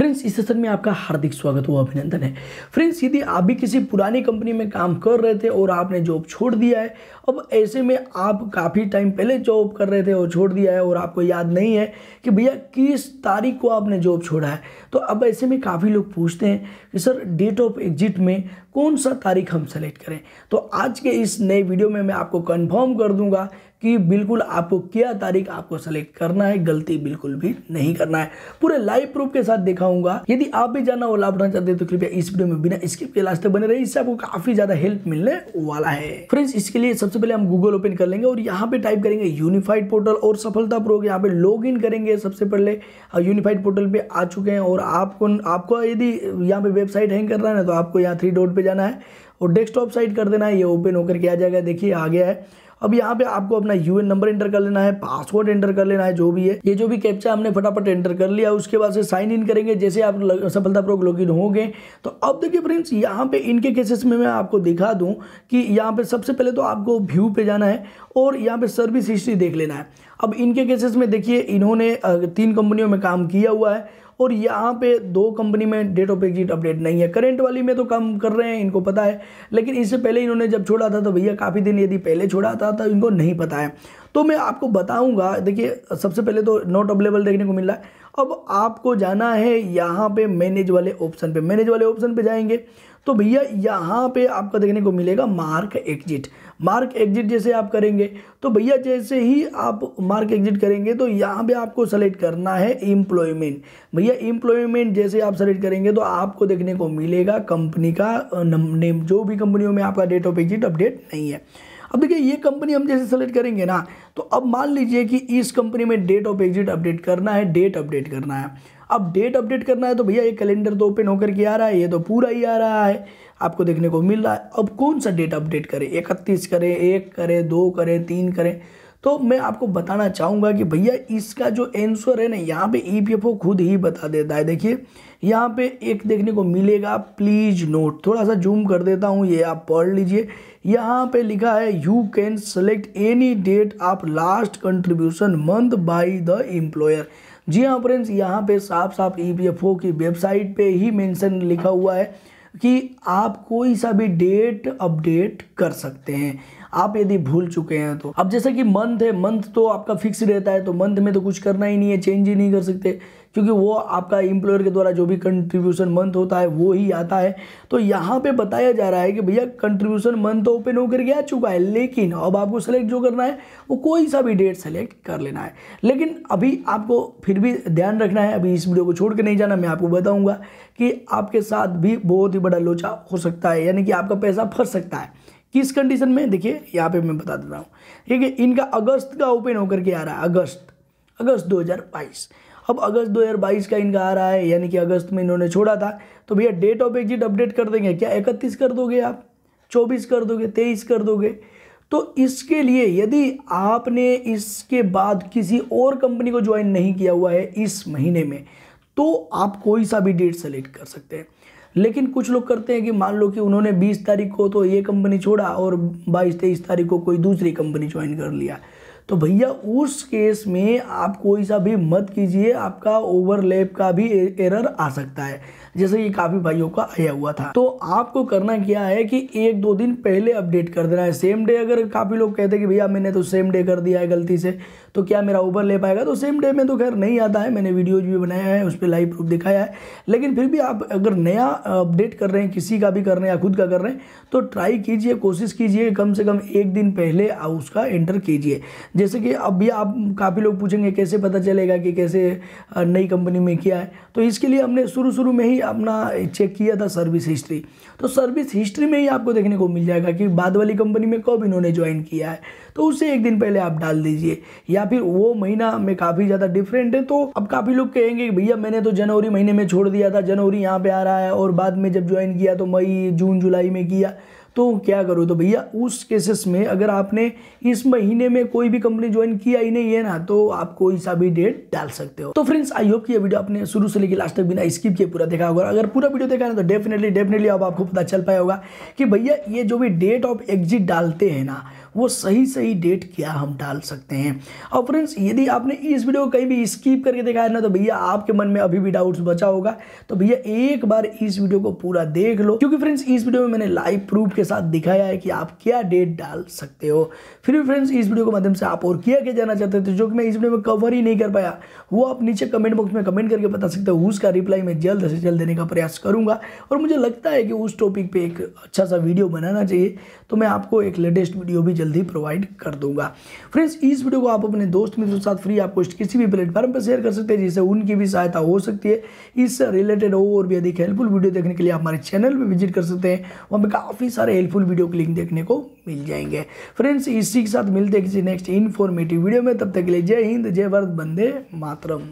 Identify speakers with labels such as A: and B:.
A: friends इस session में आपका हार्दिक स्वागत व अभिनंदन है फ्रेंड्स यदि आप भी किसी पुरानी कंपनी में काम कर रहे थे और आपने जॉब छोड़ दिया है अब ऐसे में आप काफ़ी टाइम पहले जॉब कर रहे थे और छोड़ दिया है और आपको याद नहीं है कि भैया किस तारीख को आपने जॉब छोड़ा है तो अब ऐसे में काफ़ी लोग पूछते हैं कि सर डेट ऑफ एग्जिट में कौन सा तारीख हम सेलेक्ट करें तो आज के इस नए वीडियो में मैं आपको कन्फर्म कर दूँगा कि बिल्कुल आपको क्या तारीख आपको सेलेक्ट करना है गलती बिल्कुल भी नहीं करना है पूरे लाइव प्रूफ के साथ दिखाऊंगा यदि आप भी जाना वो लाभ उठाना चाहते हैं तो कृपया इस वीडियो में बिना स्किप के लास्ट तक बने रहिए इससे आपको काफी ज्यादा हेल्प मिलने वाला है फ्रेंड्स इसके लिए सबसे पहले हम गूगल ओपन कर लेंगे और यहाँ पे टाइप करेंगे यूनिफाइड पोर्टल और सफलता प्रूफ यहाँ पे लॉग इन करेंगे सबसे पहले यूनिफाइड पोर्टल पे आ चुके हैं और आपको आपको यदि यहाँ पे वेबसाइट हैंग कर रहा है ना तो आपको यहाँ थ्री डॉट पे जाना है और डेस्कटॉप साइट कर देना है ये ओपन होकर के आ जाएगा देखिए आ गया है अब यहाँ पे आपको अपना यूएन नंबर एंटर कर लेना है पासवर्ड एंटर कर लेना है जो भी है ये जो भी कैप्चा हमने फटाफट एंटर कर लिया उसके बाद से साइन इन करेंगे जैसे आप सफलतापूर्वक लॉग इन हो गए तो अब देखिए फ्रेंड्स यहाँ पे इनके केसेस में मैं आपको दिखा दूँ कि यहाँ पे सबसे पहले तो आपको व्यू पे जाना है और यहाँ पे सर्विस हिस्ट्री देख लेना है अब इनके केसेस में देखिए इन्होंने तीन कंपनियों में काम किया हुआ है और यहाँ पे दो कंपनी में डेट ऑफ एग्जिट अपडेट नहीं है करेंट वाली में तो काम कर रहे हैं इनको पता है लेकिन इससे पहले इन्होंने जब छोड़ा था तो भैया काफ़ी दिन यदि पहले छोड़ा था तो इनको नहीं पता है तो मैं आपको बताऊँगा देखिए सबसे पहले तो नॉट अवेलेबल देखने को मिल रहा है अब आपको जाना है यहाँ पे मैनेज वाले ऑप्शन पे मैनेज वाले ऑप्शन पे जाएंगे तो भैया यहाँ पे आपका देखने को मिलेगा मार्क एग्जिट मार्क एग्जिट जैसे आप करेंगे तो भैया जैसे ही आप मार्क एग्जिट करेंगे तो यहाँ पे आपको सेलेक्ट करना है एम्प्लॉयमेंट भैया एम्प्लॉयमेंट जैसे आप सेलेक्ट करेंगे तो आपको देखने को मिलेगा कंपनी का नेम जो भी कंपनियों में आपका डेट ऑफ एग्जिट अपडेट नहीं है अब देखिए ये कंपनी हम जैसे सेलेक्ट करेंगे ना तो अब मान लीजिए कि इस कंपनी में डेट ऑफ एग्जिट अपडेट करना है डेट अपडेट करना है अब डेट अपडेट करना है तो भैया ये कैलेंडर तो ओपन होकर के आ रहा है ये तो पूरा ही आ रहा है आपको देखने को मिल रहा है अब कौन सा डेट अपडेट करें इकतीस करें एक करें दो करें तीन करें तो मैं आपको बताना चाहूँगा कि भैया इसका जो एंसर है ना यहाँ पे ईपीएफओ e खुद ही बता देता है देखिए यहाँ पे एक देखने को मिलेगा प्लीज़ नोट थोड़ा सा जूम कर देता हूँ ये आप पढ़ लीजिए यहाँ पे लिखा है you can select any date of last contribution month by the employer जी हाँ फ्रेंड्स यहाँ पे साफ साफ ईपीएफओ की वेबसाइट पे ही मेंशन लिखा हुआ है कि आप कोई सा भी डेट अपडेट कर सकते हैं आप यदि भूल चुके हैं तो अब जैसा कि मंथ है मंथ तो आपका फिक्स रहता है तो मंथ में तो कुछ करना ही नहीं है चेंज ही नहीं कर सकते क्योंकि वो आपका इम्प्लॉयर के द्वारा जो भी कंट्रीब्यूशन मंथ होता है वो ही आता है तो यहाँ पे बताया जा रहा है कि भैया कंट्रीब्यूशन मंथ तो ओपन होकर के आ चुका है लेकिन अब आपको सेलेक्ट जो करना है वो कोई सा भी डेट सेलेक्ट कर लेना है लेकिन अभी आपको फिर भी ध्यान रखना है अभी इस वीडियो को छोड़ कर नहीं जाना मैं आपको बताऊँगा कि आपके साथ भी बहुत ही बड़ा लोचा हो सकता है यानी कि आपका पैसा फंस सकता है किस कंडीशन में देखिए यहाँ पे मैं बता देता हूँ ठीक है इनका अगस्त का ओपन होकर के आ रहा है अगस्त अगस्त 2022 अब अगस्त 2022 का इनका आ रहा है यानी कि अगस्त में इन्होंने छोड़ा था तो भैया डेट ऑफ एग्जिट अपडेट कर देंगे क्या इकतीस कर दोगे आप चौबीस कर दोगे तेईस कर दोगे तो इसके लिए यदि आपने इसके बाद किसी और कंपनी को ज्वाइन नहीं किया हुआ है इस महीने में तो आप कोई सा भी डेट सेलेक्ट कर सकते हैं लेकिन कुछ लोग करते हैं कि मान लो कि उन्होंने बीस तारीख को तो ये कंपनी छोड़ा और बाईस तेईस तारीख को कोई दूसरी कंपनी ज्वाइन कर लिया तो भैया उस केस में आप कोई सा भी मत कीजिए आपका ओवरलैप का भी एरर आ सकता है जैसे कि काफ़ी भाइयों का आया हुआ था तो आपको करना क्या है कि एक दो दिन पहले अपडेट कर देना है सेम डे अगर काफ़ी लोग कहते हैं कि भैया मैंने तो सेम डे कर दिया है गलती से तो क्या मेरा ऊबर ले पाएगा तो सेम डे में तो खैर नहीं आता है मैंने वीडियोज भी बनाया है उस पर लाइव प्रूफ दिखाया है लेकिन फिर भी आप अगर नया अपडेट कर रहे हैं किसी का भी कर रहे हैं या खुद का कर रहे हैं तो ट्राई कीजिए कोशिश कीजिए कम से कम एक दिन पहले उसका एंटर कीजिए जैसे कि अब भी आप काफ़ी लोग पूछेंगे कैसे पता चलेगा कि कैसे नई कंपनी में किया है तो इसके लिए हमने शुरू शुरू में ही अपना चेक किया था सर्विस हिस्ट्री तो सर्विस हिस्ट्री में ही आपको देखने को मिल जाएगा कि बाद वाली कंपनी में कब इन्होंने ज्वाइन किया है तो उसे एक दिन पहले आप डाल दीजिए या या फिर वो महीना में काफी ज्यादा डिफरेंट है तो अब काफी लोग कहेंगे भैया मैंने तो जनवरी महीने में छोड़ दिया था जनवरी यहाँ पे आ रहा है और बाद में जब ज्वाइन किया तो मई जून जुलाई में किया तो क्या करो तो भैया उस केसेस में अगर आपने इस महीने में कोई भी कंपनी ज्वाइन किया ही नहीं है ना तो आप कोई सा भी डेट डाल सकते हो तो फ्रेंड्स आई होप कि ये वीडियो आपने शुरू से लेकर लास्ट तक बिना स्किप किए पूरा देखा होगा अगर पूरा वीडियो देखा ना तो डेफिनेटली डेफिनेटली अब आपको पता चल पाया होगा कि भैया ये जो भी डेट ऑफ एग्जिट डालते हैं ना वो सही सही डेट क्या हम डाल सकते हैं और फ्रेंड्स यदि आपने इस वीडियो को कहीं भी स्किप करके देखा है ना तो भैया आपके मन में अभी भी डाउट्स बचा होगा तो भैया एक बार इस वीडियो को पूरा देख लो क्योंकि फ्रेंड्स इस वीडियो में मैंने लाइव प्रूफ के साथ दिखाया है कि आप क्या डेट डाल सकते हो फिर भी फ्रेंड्स इस वीडियो के माध्यम से आप और क्या क्या जाना चाहते थे जो कि मैं इस वीडियो में कवर ही नहीं कर पाया वो आप नीचे कमेंट बॉक्स में कमेंट करके बता सकते हो उसका रिप्लाई मैं जल्द से जल्द देने का प्रयास करूँगा और मुझे लगता है कि उस टॉपिक पर एक अच्छा सा वीडियो बनाना चाहिए तो मैं आपको एक लेटेस्ट वीडियो भी जल्दी प्रोवाइड कर दूंगा फ्रेंड्स इस वीडियो को आप अपने दोस्त मित्रों के साथ फ्री आपको किसी भी प्लेटफॉर्म पर शेयर कर सकते हैं जिससे उनकी भी सहायता हो सकती है इससे रिलेटेड हो और भी अधिक हेल्पफुल वीडियो देखने के लिए आप हमारे चैनल पर विजिट कर सकते हैं वहाँ पर काफ़ी सारे सारे हेल्पफुल वीडियो के लिंक देखने को मिल जाएंगे फ्रेंड्स इसी के साथ मिलते हैं किसी नेक्स्ट इन्फॉर्मेटिव वीडियो में तब तक के लिए जय हिंद जय भारत बंदे मातरम